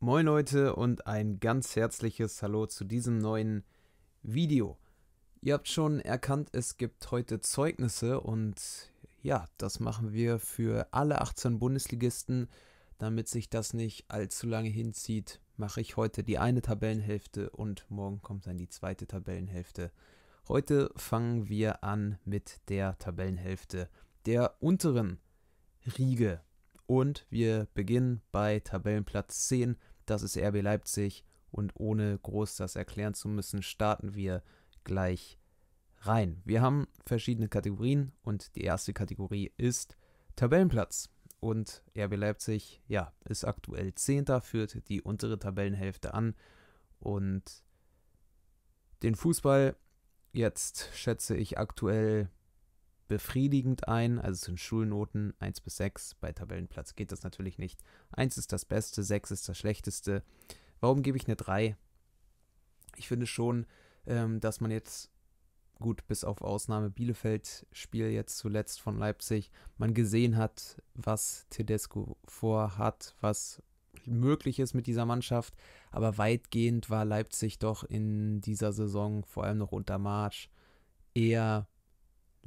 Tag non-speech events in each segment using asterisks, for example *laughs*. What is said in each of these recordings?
Moin Leute und ein ganz herzliches Hallo zu diesem neuen Video. Ihr habt schon erkannt, es gibt heute Zeugnisse und ja, das machen wir für alle 18 Bundesligisten. Damit sich das nicht allzu lange hinzieht, mache ich heute die eine Tabellenhälfte und morgen kommt dann die zweite Tabellenhälfte. Heute fangen wir an mit der Tabellenhälfte der unteren Riege. Und wir beginnen bei Tabellenplatz 10. Das ist RB Leipzig. Und ohne groß das erklären zu müssen, starten wir gleich rein. Wir haben verschiedene Kategorien und die erste Kategorie ist Tabellenplatz. Und RB Leipzig, ja, ist aktuell 10. führt die untere Tabellenhälfte an. Und den Fußball jetzt schätze ich aktuell befriedigend ein. Also sind Schulnoten 1 bis 6. Bei Tabellenplatz geht das natürlich nicht. 1 ist das Beste, 6 ist das Schlechteste. Warum gebe ich eine 3? Ich finde schon, ähm, dass man jetzt, gut, bis auf Ausnahme Bielefeld-Spiel jetzt zuletzt von Leipzig, man gesehen hat, was Tedesco vorhat, was möglich ist mit dieser Mannschaft. Aber weitgehend war Leipzig doch in dieser Saison, vor allem noch unter March, eher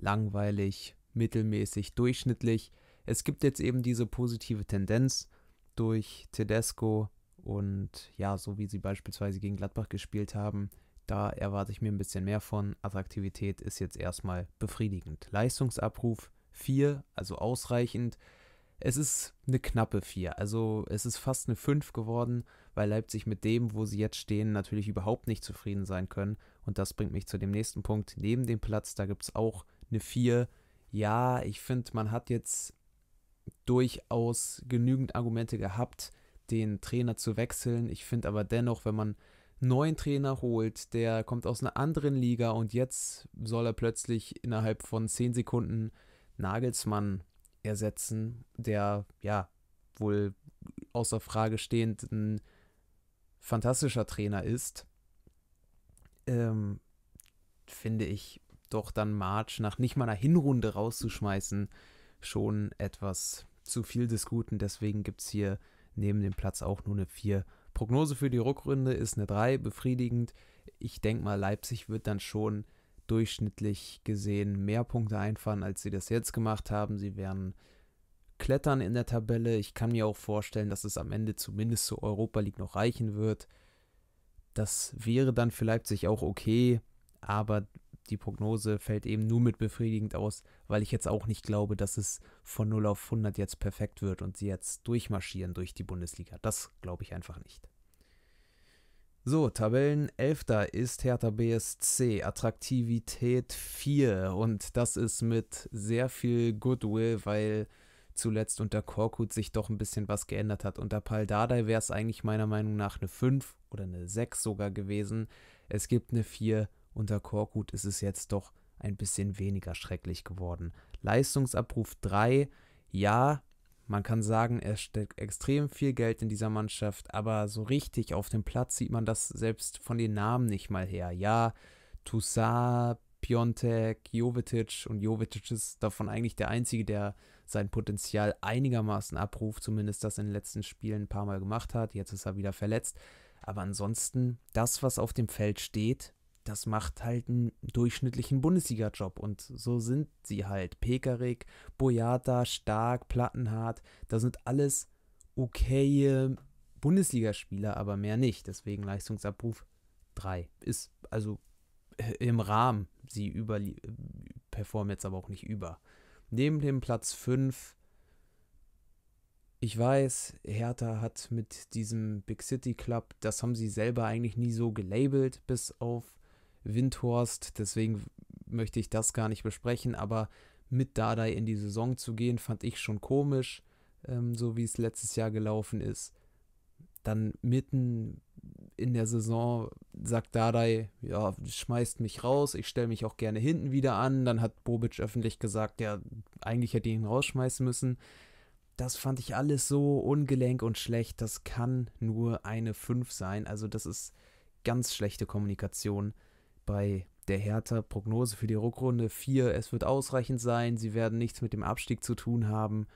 langweilig, mittelmäßig, durchschnittlich. Es gibt jetzt eben diese positive Tendenz durch Tedesco und ja, so wie sie beispielsweise gegen Gladbach gespielt haben, da erwarte ich mir ein bisschen mehr von. Attraktivität ist jetzt erstmal befriedigend. Leistungsabruf 4, also ausreichend. Es ist eine knappe 4, also es ist fast eine 5 geworden, weil Leipzig mit dem, wo sie jetzt stehen, natürlich überhaupt nicht zufrieden sein können. Und das bringt mich zu dem nächsten Punkt. Neben dem Platz, da gibt es auch eine 4. Ja, ich finde, man hat jetzt durchaus genügend Argumente gehabt, den Trainer zu wechseln. Ich finde aber dennoch, wenn man einen neuen Trainer holt, der kommt aus einer anderen Liga und jetzt soll er plötzlich innerhalb von 10 Sekunden Nagelsmann ersetzen, der ja wohl außer Frage stehend ein fantastischer Trainer ist, ähm, finde ich doch dann March nach nicht mal einer Hinrunde rauszuschmeißen, schon etwas zu viel des Guten. Deswegen gibt es hier neben dem Platz auch nur eine 4. Prognose für die Rückrunde ist eine 3, befriedigend. Ich denke mal, Leipzig wird dann schon durchschnittlich gesehen mehr Punkte einfahren, als sie das jetzt gemacht haben. Sie werden klettern in der Tabelle. Ich kann mir auch vorstellen, dass es am Ende zumindest zur Europa League noch reichen wird. Das wäre dann für Leipzig auch okay, aber die Prognose fällt eben nur mit befriedigend aus, weil ich jetzt auch nicht glaube, dass es von 0 auf 100 jetzt perfekt wird und sie jetzt durchmarschieren durch die Bundesliga. Das glaube ich einfach nicht. So, Tabellen Tabellenelfter ist Hertha BSC, Attraktivität 4 und das ist mit sehr viel Goodwill, weil zuletzt unter Korkut sich doch ein bisschen was geändert hat. Unter Paldadei wäre es eigentlich meiner Meinung nach eine 5 oder eine 6 sogar gewesen. Es gibt eine 4 unter Korkut ist es jetzt doch ein bisschen weniger schrecklich geworden. Leistungsabruf 3, ja, man kann sagen, er steckt extrem viel Geld in dieser Mannschaft, aber so richtig auf dem Platz sieht man das selbst von den Namen nicht mal her. Ja, Toussaint, Piontek, Jovetic und Jovetic ist davon eigentlich der Einzige, der sein Potenzial einigermaßen abruft, zumindest das in den letzten Spielen ein paar Mal gemacht hat. Jetzt ist er wieder verletzt. Aber ansonsten, das, was auf dem Feld steht, das macht halt einen durchschnittlichen Bundesliga-Job. Und so sind sie halt. Pekarik, Boyata, Stark, Plattenhardt, das sind alles okaye Bundesligaspieler, aber mehr nicht. Deswegen Leistungsabruf 3. Ist also äh, im Rahmen. Sie über, äh, performen jetzt aber auch nicht über. Neben dem Platz 5 ich weiß, Hertha hat mit diesem Big City Club, das haben sie selber eigentlich nie so gelabelt, bis auf Windhorst. Deswegen möchte ich das gar nicht besprechen, aber mit Dardai in die Saison zu gehen, fand ich schon komisch, ähm, so wie es letztes Jahr gelaufen ist. Dann mitten in der Saison sagt Dardai, ja, schmeißt mich raus, ich stelle mich auch gerne hinten wieder an. Dann hat Bobic öffentlich gesagt, ja, eigentlich hätte ich ihn rausschmeißen müssen. Das fand ich alles so ungelenk und schlecht. Das kann nur eine 5 sein. Also das ist ganz schlechte Kommunikation bei der Hertha Prognose für die Rückrunde 4. Es wird ausreichend sein. Sie werden nichts mit dem Abstieg zu tun haben.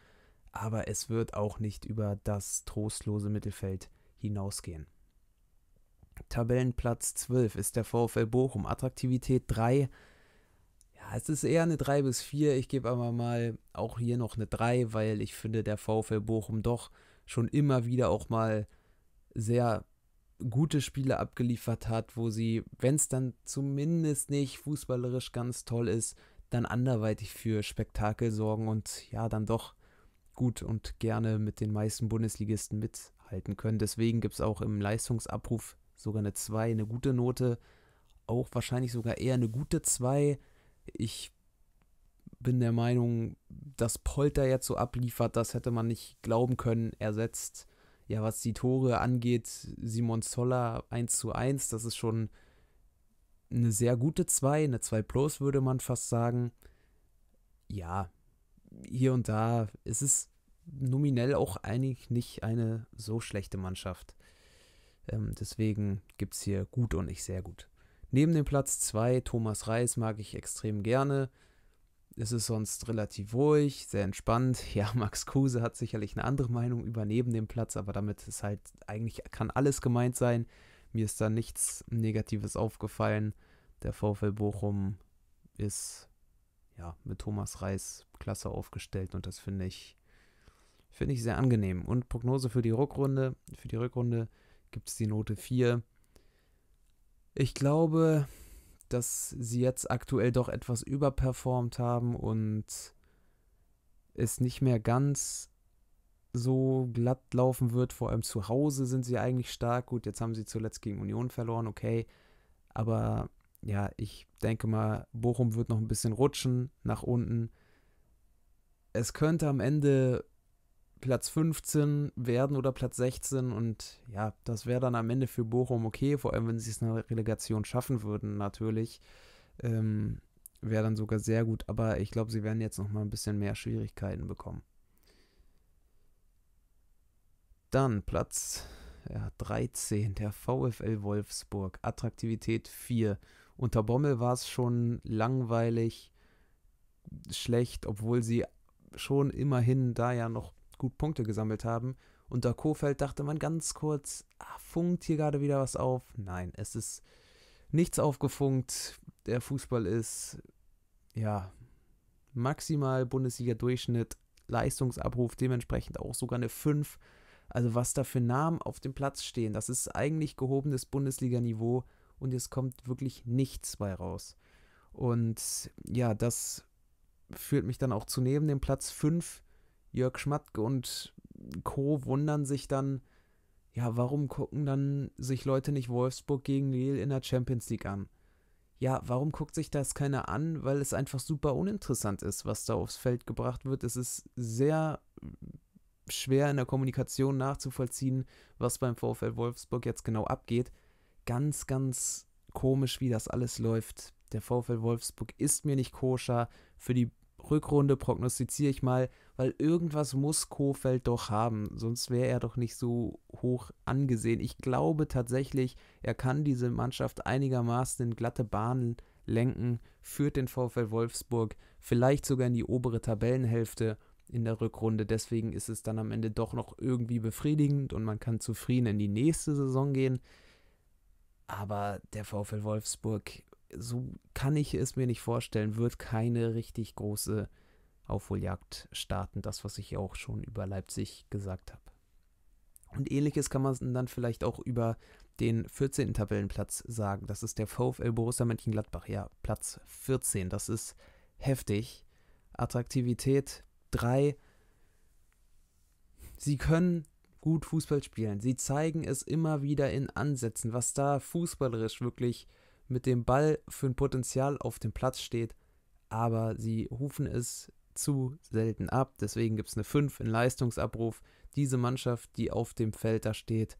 Aber es wird auch nicht über das trostlose Mittelfeld hinausgehen. Tabellenplatz 12 ist der VfL Bochum. Attraktivität 3. Ja, es ist eher eine 3 bis 4. Ich gebe aber mal auch hier noch eine 3, weil ich finde, der VfL Bochum doch schon immer wieder auch mal sehr gute Spiele abgeliefert hat, wo sie, wenn es dann zumindest nicht fußballerisch ganz toll ist, dann anderweitig für Spektakel sorgen und ja, dann doch gut und gerne mit den meisten Bundesligisten mithalten können. Deswegen gibt es auch im Leistungsabruf sogar eine 2, eine gute Note, auch wahrscheinlich sogar eher eine gute 2. Ich bin der Meinung, dass Polter jetzt so abliefert, das hätte man nicht glauben können, ersetzt ja, was die Tore angeht, Simon Zoller 1 zu 1, das ist schon eine sehr gute 2, eine 2 Plus würde man fast sagen. Ja, hier und da ist es nominell auch eigentlich nicht eine so schlechte Mannschaft. Ähm, deswegen gibt es hier gut und nicht sehr gut. Neben dem Platz 2, Thomas Reis mag ich extrem gerne. Es ist sonst relativ ruhig, sehr entspannt. *laughs* Ja, Max Kruse hat sicherlich eine andere Meinung über neben dem Platz, aber damit ist halt eigentlich kann alles gemeint sein. Mir ist da nichts Negatives aufgefallen. Der VfL Bochum ist ja mit Thomas Reis klasse aufgestellt und das finde ich finde ich sehr angenehm. Und Prognose für die Rückrunde, für die Rückrunde gibt es die Note 4. Ich glaube, dass sie jetzt aktuell doch etwas überperformt haben und es nicht mehr ganz so glatt laufen wird. Vor allem zu Hause sind sie eigentlich stark. Gut, jetzt haben sie zuletzt gegen Union verloren, okay. Aber ja, ich denke mal, Bochum wird noch ein bisschen rutschen nach unten. Es könnte am Ende Platz 15 werden oder Platz 16. Und ja, das wäre dann am Ende für Bochum okay, vor allem wenn sie es in der Relegation schaffen würden, natürlich. Ähm, wäre dann sogar sehr gut, aber ich glaube, sie werden jetzt nochmal ein bisschen mehr Schwierigkeiten bekommen. Dann Platz ja, 13, der VfL Wolfsburg. Attraktivität 4. Unter Bommel war es schon langweilig, schlecht, obwohl sie schon immerhin da ja noch gut Punkte gesammelt haben. Unter Kofeld dachte man ganz kurz, ah, funkt hier gerade wieder was auf? Nein, es ist nichts aufgefunkt. Der Fußball ist, ja, maximal Bundesliga-Durchschnitt, Leistungsabruf, dementsprechend auch sogar eine 5. Also was da für Namen auf dem Platz stehen, das ist eigentlich gehobenes Bundesliga-Niveau und es kommt wirklich nichts bei raus. Und ja, das führt mich dann auch zu neben dem Platz 5 Jörg Schmatke und Co. wundern sich dann, ja, warum gucken dann sich Leute nicht Wolfsburg gegen Lille in der Champions League an? Ja, warum guckt sich das keiner an? Weil es einfach super uninteressant ist, was da aufs Feld gebracht wird. Es ist sehr schwer in der Kommunikation nachzuvollziehen, was beim VfL Wolfsburg jetzt genau abgeht. Ganz, ganz komisch, wie das alles läuft. Der VfL Wolfsburg ist mir nicht koscher. Für die Rückrunde prognostiziere ich mal, weil irgendwas muss Kofeld doch haben, sonst wäre er doch nicht so hoch angesehen. Ich glaube tatsächlich, er kann diese Mannschaft einigermaßen in glatte Bahnen lenken, führt den VfL Wolfsburg vielleicht sogar in die obere Tabellenhälfte in der Rückrunde. Deswegen ist es dann am Ende doch noch irgendwie befriedigend und man kann zufrieden in die nächste Saison gehen. Aber der VfL Wolfsburg so kann ich es mir nicht vorstellen, wird keine richtig große Aufholjagd starten. Das, was ich auch schon über Leipzig gesagt habe. Und ähnliches kann man dann vielleicht auch über den 14. Tabellenplatz sagen. Das ist der VfL Borussia Mönchengladbach. Ja, Platz 14. Das ist heftig. Attraktivität 3. Sie können gut Fußball spielen. Sie zeigen es immer wieder in Ansätzen, was da fußballerisch wirklich äh, mit dem Ball für ein Potenzial auf dem Platz steht, aber sie rufen es zu selten ab. Deswegen gibt es eine 5 in Leistungsabruf. Diese Mannschaft, die auf dem Feld da steht.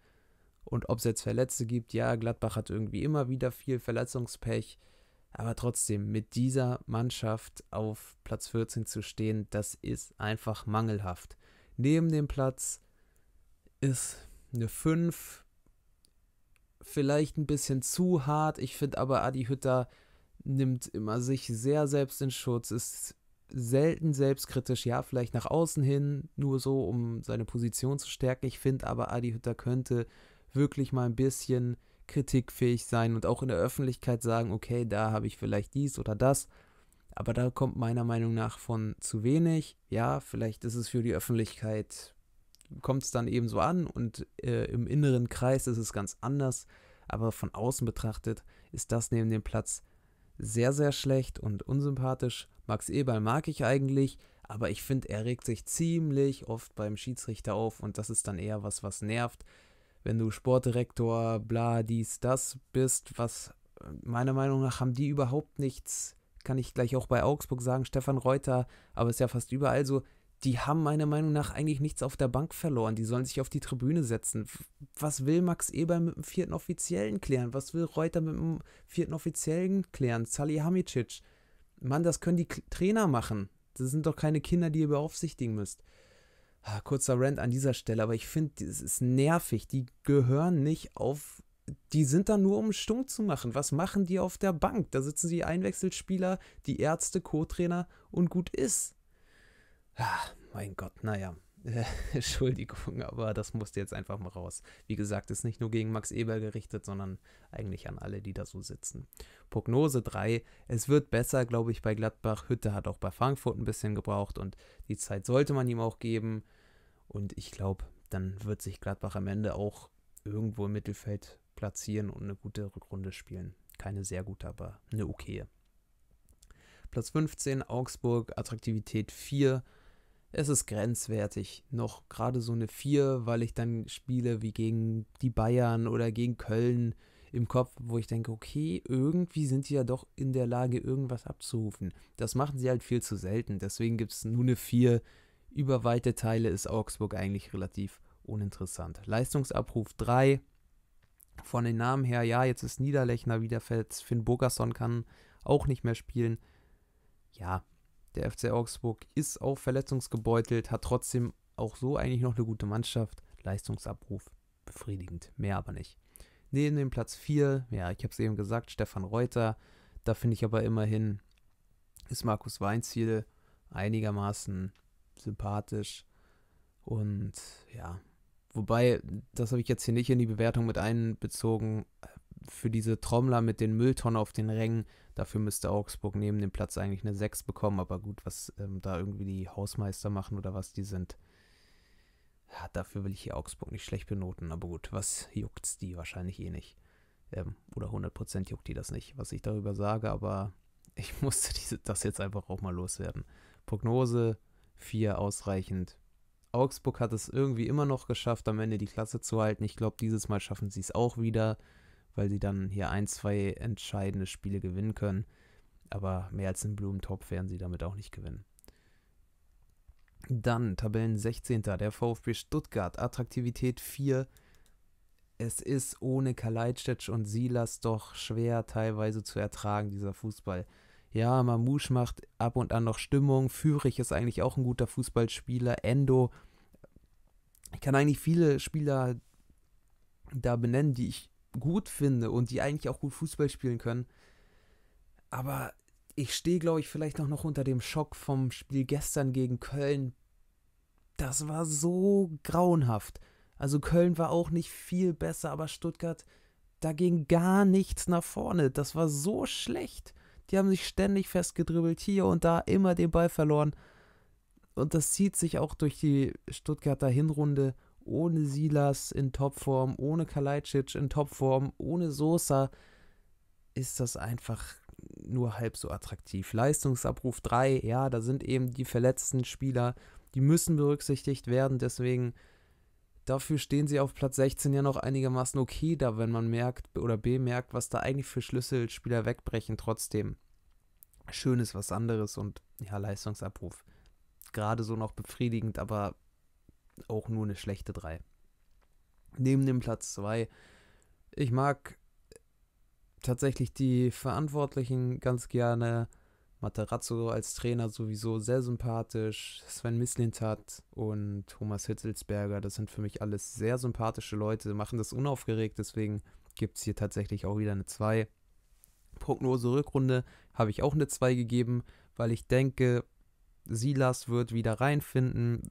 Und ob es jetzt Verletzte gibt, ja, Gladbach hat irgendwie immer wieder viel Verletzungspech. Aber trotzdem, mit dieser Mannschaft auf Platz 14 zu stehen, das ist einfach mangelhaft. Neben dem Platz ist eine 5 vielleicht ein bisschen zu hart. Ich finde aber, Adi Hütter nimmt immer sich sehr selbst in Schutz, ist selten selbstkritisch, ja, vielleicht nach außen hin, nur so, um seine Position zu stärken. Ich finde aber, Adi Hütter könnte wirklich mal ein bisschen kritikfähig sein und auch in der Öffentlichkeit sagen, okay, da habe ich vielleicht dies oder das. Aber da kommt meiner Meinung nach von zu wenig. Ja, vielleicht ist es für die Öffentlichkeit kommt es dann eben so an und äh, im inneren Kreis ist es ganz anders. Aber von außen betrachtet ist das neben dem Platz sehr, sehr schlecht und unsympathisch. Max Eberl mag ich eigentlich, aber ich finde, er regt sich ziemlich oft beim Schiedsrichter auf und das ist dann eher was, was nervt. Wenn du Sportdirektor, bla, dies, das bist, was äh, meiner Meinung nach haben die überhaupt nichts, kann ich gleich auch bei Augsburg sagen, Stefan Reuter, aber ist ja fast überall so, die haben meiner Meinung nach eigentlich nichts auf der Bank verloren. Die sollen sich auf die Tribüne setzen. Was will Max Eber mit dem vierten Offiziellen klären? Was will Reuter mit dem vierten Offiziellen klären? Sally Hamicic. Mann, das können die K Trainer machen. Das sind doch keine Kinder, die ihr beaufsichtigen müsst. Ah, kurzer Rant an dieser Stelle, aber ich finde, es ist nervig. Die gehören nicht auf. Die sind da nur, um stumm zu machen. Was machen die auf der Bank? Da sitzen die Einwechselspieler, die Ärzte, Co-Trainer und gut ist. Ach, mein Gott, naja. *laughs* Entschuldigung, aber das musste jetzt einfach mal raus. Wie gesagt, ist nicht nur gegen Max Eber gerichtet, sondern eigentlich an alle, die da so sitzen. Prognose 3. Es wird besser, glaube ich, bei Gladbach. Hütte hat auch bei Frankfurt ein bisschen gebraucht und die Zeit sollte man ihm auch geben. Und ich glaube, dann wird sich Gladbach am Ende auch irgendwo im Mittelfeld platzieren und eine gute Rückrunde spielen. Keine sehr gute, aber eine okaye. Platz 15, Augsburg, Attraktivität 4 es ist grenzwertig noch gerade so eine 4, weil ich dann Spiele wie gegen die Bayern oder gegen Köln im Kopf, wo ich denke, okay, irgendwie sind die ja doch in der Lage, irgendwas abzurufen. Das machen sie halt viel zu selten. Deswegen gibt es nur eine 4. Über weite Teile ist Augsburg eigentlich relativ uninteressant. Leistungsabruf 3. Von den Namen her, ja, jetzt ist Niederlechner wieder fällt. Finn Burgerson kann auch nicht mehr spielen. Ja, der FC Augsburg ist auch verletzungsgebeutelt, hat trotzdem auch so eigentlich noch eine gute Mannschaft. Leistungsabruf befriedigend, mehr aber nicht. Neben dem Platz 4, ja, ich habe es eben gesagt, Stefan Reuter. Da finde ich aber immerhin, ist Markus Weinziel einigermaßen sympathisch. Und ja, wobei, das habe ich jetzt hier nicht in die Bewertung mit einbezogen, äh, für diese Trommler mit den Mülltonnen auf den Rängen, Dafür müsste Augsburg neben dem Platz eigentlich eine 6 bekommen, aber gut, was ähm, da irgendwie die Hausmeister machen oder was die sind, ja, dafür will ich hier Augsburg nicht schlecht benoten, aber gut, was juckt's die wahrscheinlich eh nicht. Ähm, oder 100% juckt die das nicht, was ich darüber sage, aber *laughs* ich musste diese, das jetzt einfach auch mal loswerden. Prognose 4 ausreichend. Augsburg hat es irgendwie immer noch geschafft, am Ende die Klasse zu halten. Ich glaube, dieses Mal schaffen sie es auch wieder weil sie dann hier ein, zwei entscheidende Spiele gewinnen können. Aber mehr als einen Blumentopf werden sie damit auch nicht gewinnen. Dann Tabellen 16. Der VfB Stuttgart, Attraktivität 4. Es ist ohne Kalajdzic und Silas doch schwer teilweise zu ertragen, dieser Fußball. Ja, Mamouche macht ab und an noch Stimmung. Führich ist eigentlich auch ein guter Fußballspieler. Endo. Ich kann eigentlich viele Spieler da benennen, die ich gut finde und die eigentlich auch gut Fußball spielen können. Aber ich stehe, glaube ich, vielleicht auch noch unter dem Schock vom Spiel gestern gegen Köln. Das war so grauenhaft. Also Köln war auch nicht viel besser, aber Stuttgart, da ging gar nichts nach vorne. Das war so schlecht. Die haben sich ständig festgedribbelt, hier und da, immer den Ball verloren. Und das zieht sich auch durch die Stuttgarter Hinrunde ohne Silas in Topform, ohne Kalajdzic in Topform, ohne Sosa ist das einfach nur halb so attraktiv. Leistungsabruf 3, ja, da sind eben die verletzten Spieler, die müssen berücksichtigt werden, deswegen dafür stehen sie auf Platz 16 ja noch einigermaßen okay da, wenn man merkt oder bemerkt, was da eigentlich für Schlüsselspieler wegbrechen, trotzdem schön ist was anderes und ja, Leistungsabruf gerade so noch befriedigend, aber auch nur eine schlechte 3. Neben dem Platz 2, ich mag tatsächlich die Verantwortlichen ganz gerne. Materazzo als Trainer sowieso sehr sympathisch. Sven Mislintat und Thomas Hitzelsberger, das sind für mich alles sehr sympathische Leute, machen das unaufgeregt, deswegen gibt es hier tatsächlich auch wieder eine 2. Prognose Rückrunde habe ich auch eine 2 gegeben, weil ich denke, Silas wird wieder reinfinden,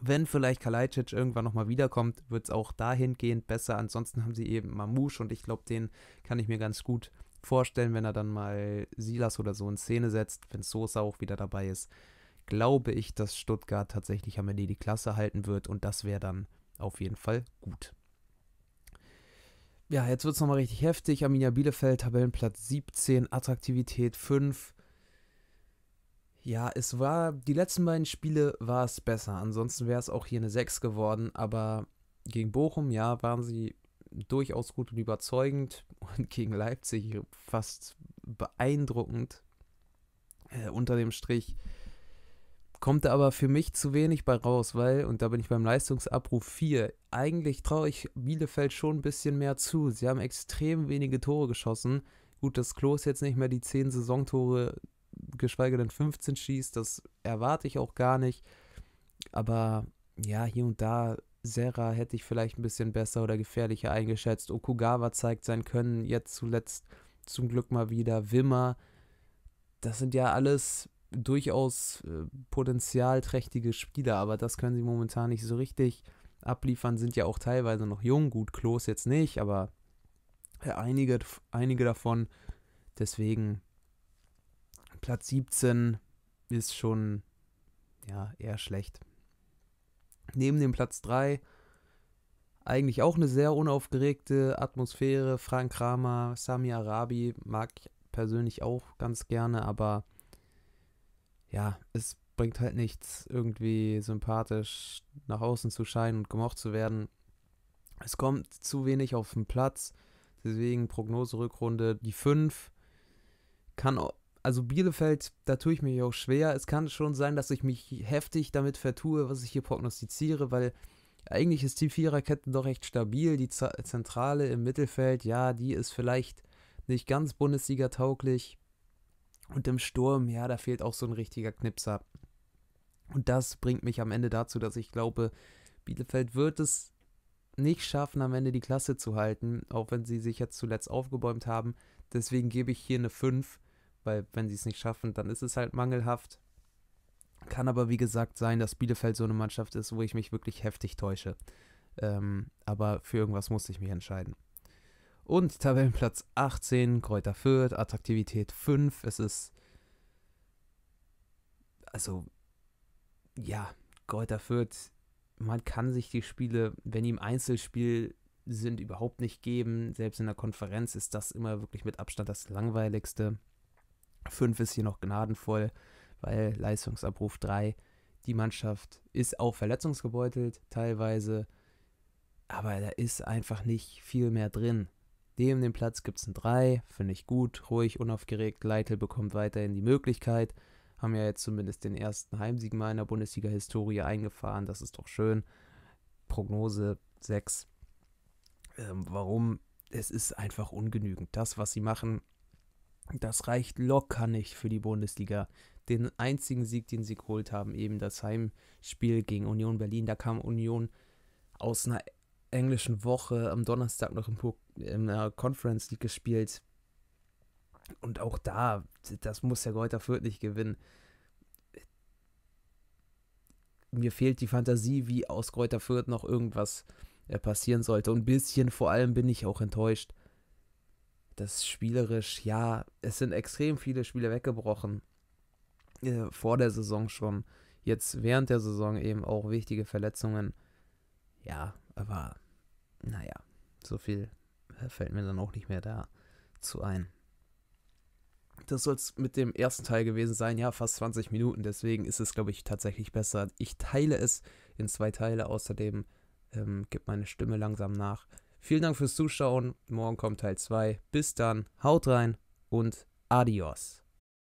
wenn vielleicht Kalajdzic irgendwann nochmal wiederkommt, wird es auch dahingehend besser. Ansonsten haben sie eben Mamouche und ich glaube, den kann ich mir ganz gut vorstellen, wenn er dann mal Silas oder so in Szene setzt, wenn Sosa auch wieder dabei ist, glaube ich, dass Stuttgart tatsächlich am Ende die Klasse halten wird und das wäre dann auf jeden Fall gut. Ja, jetzt wird es nochmal richtig heftig. Arminia Bielefeld, Tabellenplatz 17, Attraktivität 5. Ja, es war, die letzten beiden Spiele war es besser. Ansonsten wäre es auch hier eine 6 geworden. Aber gegen Bochum, ja, waren sie durchaus gut und überzeugend. *laughs* Und gegen Leipzig fast beeindruckend. Äh, unter dem Strich kommt aber für mich zu wenig bei raus, weil, und da bin ich beim Leistungsabruf 4, eigentlich traue ich Bielefeld schon ein bisschen mehr zu. Sie haben extrem wenige Tore geschossen. Gut, dass Klos jetzt nicht mehr die 10 Saisontore geschweige denn 15 schießt. Das erwarte ich auch gar nicht. Aber ja, hier und da, Serra hätte ich vielleicht ein bisschen besser oder gefährlicher eingeschätzt. Okugawa zeigt sein Können jetzt zuletzt zum Glück mal wieder. Wimmer, das sind ja alles durchaus äh, potenzialträchtige Spieler, aber das können sie momentan nicht so richtig abliefern, sind ja auch teilweise noch jung. Gut, Klos jetzt nicht, aber äh, einige, einige davon. Deswegen Platz 17 ist schon ja, eher schlecht. Neben dem Platz 3 eigentlich auch eine sehr unaufgeregte Atmosphäre. Frank Kramer, Sami Arabi mag ich persönlich auch ganz gerne, aber ja, es bringt halt nichts, irgendwie sympathisch nach außen zu scheinen und gemocht zu werden. Es kommt zu wenig auf den Platz, deswegen Prognoserückrunde die 5. Kann also Bielefeld, da tue ich mich auch schwer. Es kann schon sein, dass ich mich heftig damit vertue, was ich hier prognostiziere, weil eigentlich ist die Viererkette doch recht stabil. Die Zentrale im Mittelfeld, ja, die ist vielleicht nicht ganz Bundesliga-tauglich. Und im Sturm, ja, da fehlt auch so ein richtiger Knipser. Und das bringt mich am Ende dazu, dass ich glaube, Bielefeld wird es nicht schaffen, am Ende die Klasse zu halten, auch wenn sie sich jetzt zuletzt aufgebäumt haben. Deswegen gebe ich hier eine 5 weil wenn sie es nicht schaffen, dann ist es halt mangelhaft. Kann aber wie gesagt sein, dass Bielefeld so eine Mannschaft ist, wo ich mich wirklich heftig täusche. Ähm, aber für irgendwas musste ich mich entscheiden. Und Tabellenplatz 18, Kräuter Fürth, Attraktivität 5. Es ist. Also, ja, Kräuter Fürth, man kann sich die Spiele, wenn die im Einzelspiel sind, überhaupt nicht geben. Selbst in der Konferenz ist das immer wirklich mit Abstand das langweiligste. 5 ist hier noch gnadenvoll, weil Leistungsabruf 3, die Mannschaft ist auch verletzungsgebeutelt teilweise, aber da ist einfach nicht viel mehr drin. Dem den Platz gibt es ein 3, finde ich gut, ruhig, unaufgeregt. Leitl bekommt weiterhin die Möglichkeit, haben ja jetzt zumindest den ersten Heimsieg mal in der Bundesliga-Historie eingefahren, das ist doch schön. Prognose 6. Ähm, warum? Es ist einfach ungenügend. Das, was sie machen, das reicht locker nicht für die Bundesliga. Den einzigen Sieg, den sie geholt haben, eben das Heimspiel gegen Union Berlin. Da kam Union aus einer englischen Woche am Donnerstag noch in der Conference League gespielt. Und auch da, das muss der Greuther Fürth nicht gewinnen. Mir fehlt die Fantasie, wie aus Greuther Fürth noch irgendwas äh, passieren sollte. Und ein bisschen vor allem bin ich auch enttäuscht das spielerisch, ja, es sind extrem viele Spiele weggebrochen. Äh, vor der Saison schon. Jetzt während der Saison eben auch wichtige Verletzungen. Ja, aber naja, so viel äh, fällt mir dann auch nicht mehr dazu ein. Das soll es mit dem ersten Teil gewesen sein. Ja, fast 20 Minuten. Deswegen ist es, glaube ich, tatsächlich besser. Ich teile es in zwei Teile. Außerdem ähm, gibt meine Stimme langsam nach. Vielen Dank fürs Zuschauen. Morgen kommt Teil 2. Bis dann, haut rein und adios.